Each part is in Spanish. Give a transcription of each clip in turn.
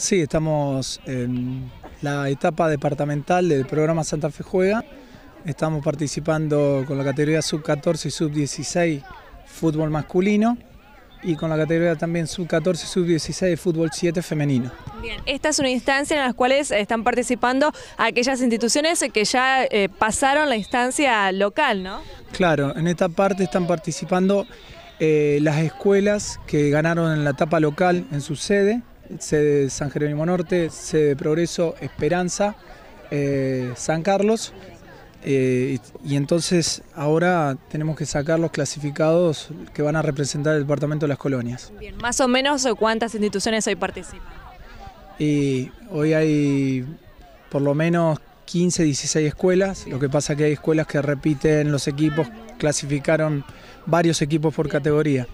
Sí, estamos en la etapa departamental del programa Santa Fe Juega. Estamos participando con la categoría sub-14 y sub-16 fútbol masculino y con la categoría también sub-14 y sub-16 fútbol 7 femenino. Bien, esta es una instancia en la cual están participando aquellas instituciones que ya eh, pasaron la instancia local, ¿no? Claro, en esta parte están participando eh, las escuelas que ganaron en la etapa local en su sede sede de San Jerónimo Norte, sede de Progreso, Esperanza, eh, San Carlos. Eh, y, entonces ahora tenemos que sacar los clasificados que van a representar el Departamento de las Colonias. más o menos cuántas instituciones hoy participan. Y hoy hay por lo menos 15, 16 escuelas, lo que pasa es que hay escuelas que repiten los equipos, clasificaron varios equipos por categoría.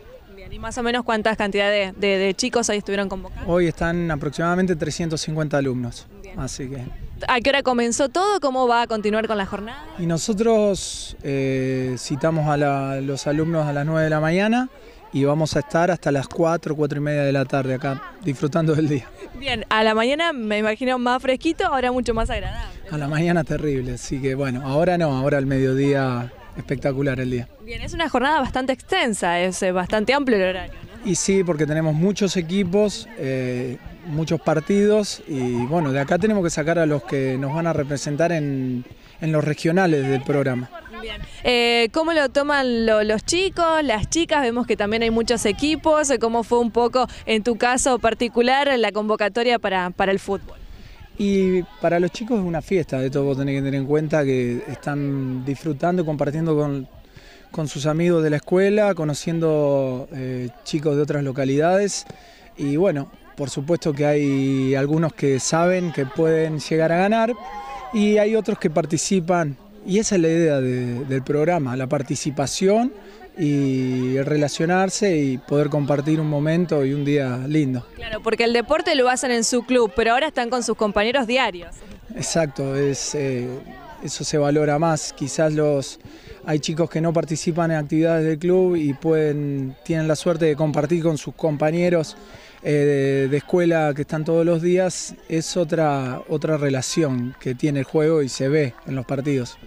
¿y más o menos cuántas cantidades de, chicos ahí estuvieron convocados? Hoy están aproximadamente 350 alumnos, así que... ¿A qué hora comenzó todo? ¿Cómo va a continuar con la jornada? Y nosotros eh, citamos a los alumnos a las 9 de la mañana y vamos a estar hasta las 4, 4 y media de la tarde acá, disfrutando del día. Bien, a la mañana me imagino más fresquito, ahora mucho más agradable. A la mañana terrible, así que bueno, ahora no, ahora al mediodía espectacular el día. Bien, es una jornada bastante extensa, es eh, bastante amplio el horario. ¿no? Y sí, porque tenemos muchos equipos, eh, muchos partidos y bueno, de acá tenemos que sacar a los que nos van a representar en, los regionales del programa. Eh, ¿Cómo lo toman los chicos, las chicas? Vemos que también hay muchos equipos. ¿Cómo fue un poco, en tu caso particular, la convocatoria para, para el fútbol? Y para los chicos es una fiesta, de todo vos tenés que tener en cuenta que están disfrutando y compartiendo con, sus amigos de la escuela, conociendo eh, chicos de otras localidades. Y bueno, por supuesto que hay algunos que saben que pueden llegar a ganar y hay otros que participan. Y esa es la idea del programa, la participación y relacionarse y poder compartir un momento y un día lindo. Claro, porque el deporte lo hacen en su club, pero ahora están con sus compañeros diarios. Exacto, es, eh, eso se valora más. Quizás los hay chicos que no participan en actividades del club y pueden tienen la suerte de compartir con sus compañeros eh, de, de, escuela que están todos los días. Es otra otra relación que tiene el juego y se ve en los partidos.